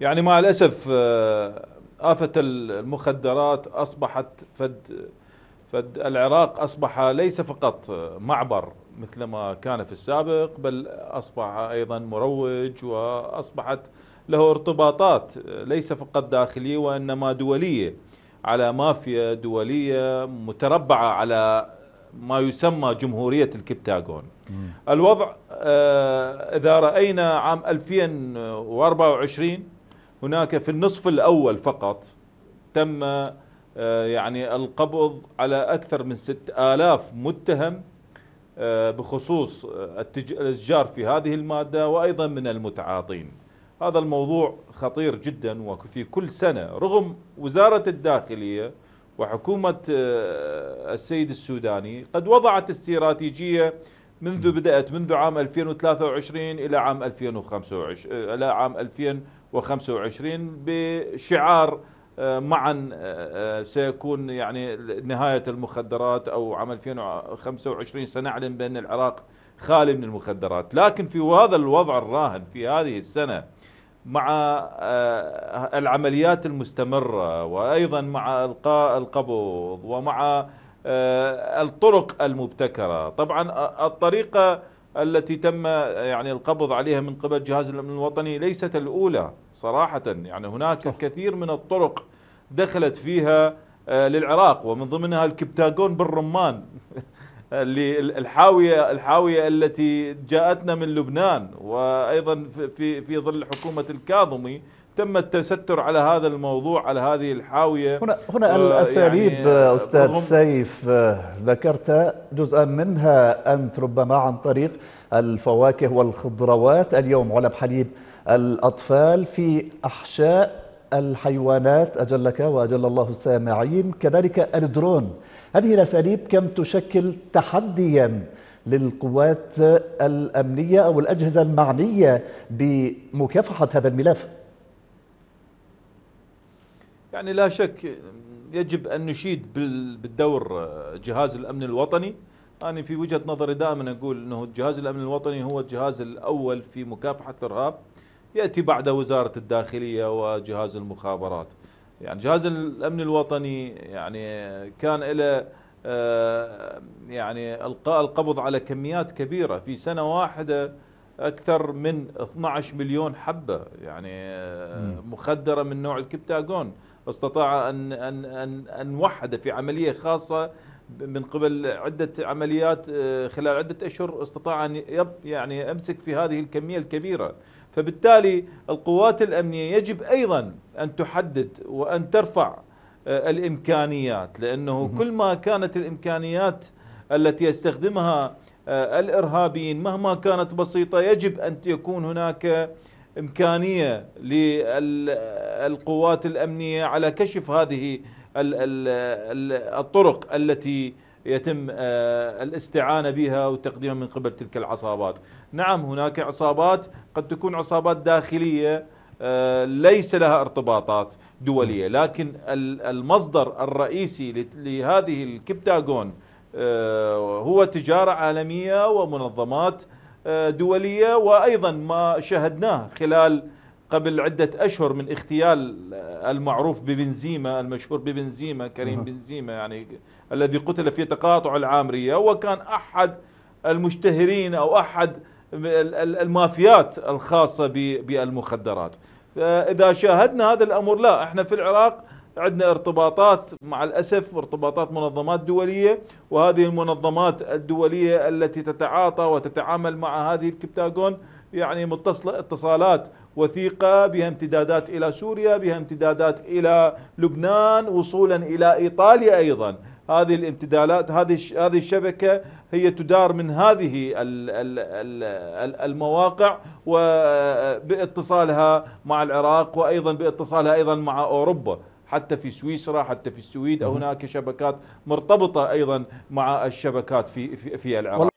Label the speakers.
Speaker 1: يعني مع الأسف آه، آفة المخدرات أصبحت فد فد العراق أصبح ليس فقط معبر مثل ما كان في السابق بل أصبح أيضا مروج وأصبحت له ارتباطات ليس فقط داخلية وإنما دولية على مافيا دولية متربعة على ما يسمى جمهورية الكبتاغون الوضع آه، إذا رأينا عام 2024 هناك في النصف الأول فقط تم آه، يعني القبض على أكثر من 6000 متهم آه، بخصوص آه، الاتجار في هذه المادة وأيضا من المتعاطين هذا الموضوع خطير جدا وفي كل سنة رغم وزارة الداخلية وحكومة السيد السوداني قد وضعت استراتيجية منذ بدأت منذ عام 2023 إلى عام 2025 إلى عام 2025 و25 بشعار آه، معا آه، آه، سيكون يعني نهاية المخدرات أو عام 2025 سنعلن بأن العراق خالي من المخدرات لكن في هذا الوضع الراهن في هذه السنة مع العمليات المستمرة وأيضا مع إلقاء القبض ومع الطرق المبتكرة طبعا الطريقة التي تم يعني القبض عليها من قبل جهاز الامن الوطني ليست الاولى صراحه يعني هناك صح. كثير من الطرق دخلت فيها آه، للعراق ومن ضمنها الكبتاجون بالرمان اللي الحاويه الحاويه التي جاءتنا من لبنان وايضا في في ظل حكومه الكاظمي تم التستر على هذا الموضوع على هذه الحاوية هنا, هنا آه، الأساليب يعني آه، أستاذ سيف آه، ذكرت جزءا منها أنت ربما عن طريق الفواكه والخضروات اليوم علب حليب الأطفال في أحشاء الحيوانات أجلك وأجل الله السامعين كذلك الدرون هذه الأساليب كم تشكل تحدياً للقوات الأمنية أو الأجهزة المعنية بمكافحة هذا الملف؟ يعني لا شك يجب أن نشيد بالدور آه، جهاز الأمن الوطني أنا في وجهة نظري دائما أقول أنه جهاز الأمن الوطني هو الجهاز الأول في مكافحة الإرهاب يأتي بعد وزارة الداخلية وجهاز المخابرات يعني جهاز الأمن الوطني يعني كان له آه، يعني القاء القبض على كميات كبيرة في سنة واحدة أكثر من 12 مليون حبة يعني آه، مخدرة من نوع الكبتاجون استطاع أن, أن, أن, أن وحد في عملية خاصة من قبل عدة عمليات آه، خلال عدة أشهر استطاع أن يعني أمسك في هذه الكمية الكبيرة فبالتالي القوات الأمنية يجب أيضا أن تحدد وأن ترفع آه، الإمكانيات لأنه كل ما كانت الإمكانيات التي يستخدمها آه، الإرهابيين مهما كانت بسيطة يجب أن يكون هناك امكانيه للقوات الامنيه على كشف هذه الطرق التي يتم آه، الاستعانه بها وتقديمها من قبل تلك العصابات. نعم هناك عصابات قد تكون عصابات داخليه آه، ليس لها ارتباطات دوليه، نعم. لكن المصدر الرئيسي لهذه الكبتاغون آه، هو تجاره عالميه ومنظمات آه، دولية وأيضا ما شاهدناه خلال قبل عدة أشهر من اغتيال آه، المعروف ببنزيما المشهور ببنزيما كريم بنزيما يعني الذي قتل في تقاطع العامرية وكان أحد المشتهرين أو أحد المافيات الخاصة بالمخدرات آه، إذا شاهدنا هذا الأمر لا إحنا في العراق عندنا ارتباطات مع الأسف ارتباطات منظمات دولية وهذه المنظمات الدولية التي تتعاطى وتتعامل مع هذه الكبتاغون يعني متصلة اتصالات وثيقة بها امتدادات إلى سوريا بها امتدادات إلى لبنان وصولا إلى إيطاليا أيضا هذه الامتدادات هذه هذه الشبكه هي تدار من هذه المواقع وباتصالها مع العراق وايضا باتصالها ايضا مع اوروبا حتى في سويسرا حتى في السويد هناك شبكات مرتبطة أيضا مع الشبكات في, في, في العراق